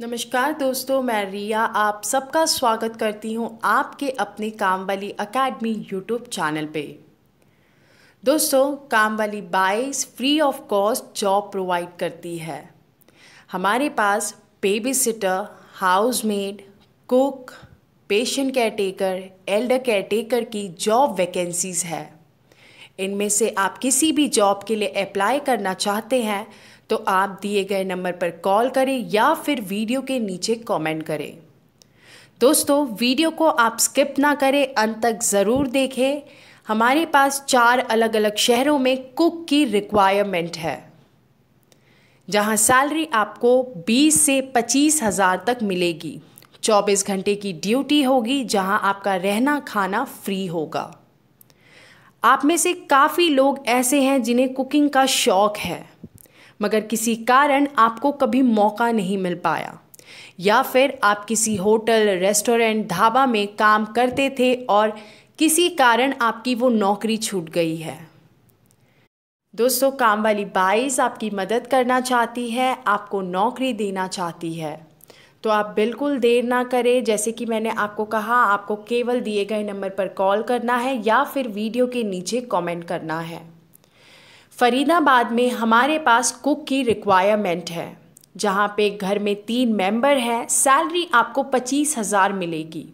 नमस्कार दोस्तों मैं रिया आप सबका स्वागत करती हूं आपके अपने काम वाली अकेडमी यूट्यूब चैनल पे दोस्तों काम वाली free of cost job provide करती है हमारे पास baby sitter house maid cook patient care taker elder care taker की जॉब वैकेंसीज़ है इनमें से आप किसी भी जॉब के लिए अप्लाई करना चाहते हैं तो आप दिए गए नंबर पर कॉल करें या फिर वीडियो के नीचे कमेंट करें दोस्तों वीडियो को आप स्किप ना करें अंत तक ज़रूर देखें हमारे पास चार अलग अलग शहरों में कुक की रिक्वायरमेंट है जहां सैलरी आपको 20 से पच्चीस हज़ार तक मिलेगी 24 घंटे की ड्यूटी होगी जहां आपका रहना खाना फ्री होगा आप में से काफ़ी लोग ऐसे हैं जिन्हें कुकिंग का शौक़ है मगर किसी कारण आपको कभी मौका नहीं मिल पाया या फिर आप किसी होटल रेस्टोरेंट ढाबा में काम करते थे और किसी कारण आपकी वो नौकरी छूट गई है दोस्तों काम वाली बाइस आपकी मदद करना चाहती है आपको नौकरी देना चाहती है तो आप बिल्कुल देर ना करें जैसे कि मैंने आपको कहा आपको केवल दिए गए नंबर पर कॉल करना है या फिर वीडियो के नीचे कमेंट करना है फरीदाबाद में हमारे पास कुक की रिक्वायरमेंट है जहाँ पे घर में तीन मेंबर हैं सैलरी आपको पच्चीस हज़ार मिलेगी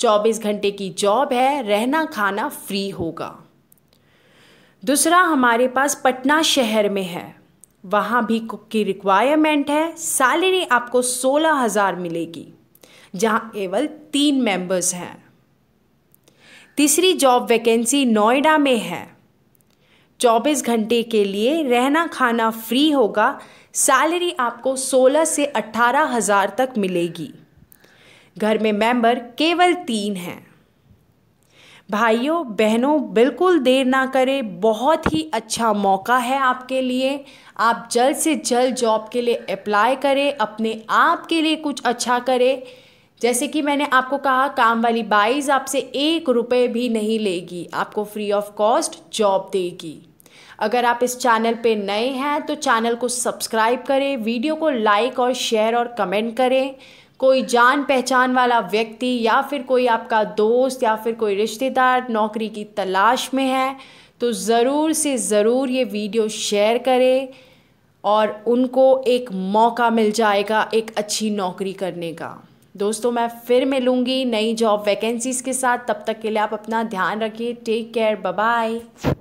चौबीस घंटे की जॉब है रहना खाना फ्री होगा दूसरा हमारे पास पटना शहर में है वहाँ भी कुक की रिक्वायरमेंट है सैलरी आपको सोलह हज़ार मिलेगी जहाँ केवल तीन मेंबर्स हैं तीसरी जॉब वैकेंसी नोएडा में है 24 घंटे के लिए रहना खाना फ्री होगा सैलरी आपको 16 से अट्ठारह हज़ार तक मिलेगी घर में मेंबर केवल तीन हैं भाइयों बहनों बिल्कुल देर ना करें बहुत ही अच्छा मौका है आपके लिए आप जल्द से जल्द जॉब के लिए अप्लाई करें अपने आप के लिए कुछ अच्छा करें जैसे कि मैंने आपको कहा काम वाली बाईज आपसे एक रुपये भी नहीं लेगी आपको फ्री ऑफ कॉस्ट जॉब देगी अगर आप इस चैनल पे नए हैं तो चैनल को सब्सक्राइब करें वीडियो को लाइक और शेयर और कमेंट करें कोई जान पहचान वाला व्यक्ति या फिर कोई आपका दोस्त या फिर कोई रिश्तेदार नौकरी की तलाश में है तो ज़रूर से ज़रूर ये वीडियो शेयर करें और उनको एक मौका मिल जाएगा एक अच्छी नौकरी करने का दोस्तों मैं फिर मिलूँगी नई जॉब वैकेंसीज़ के साथ तब तक के लिए आप अपना ध्यान रखिए टेक केयर बाय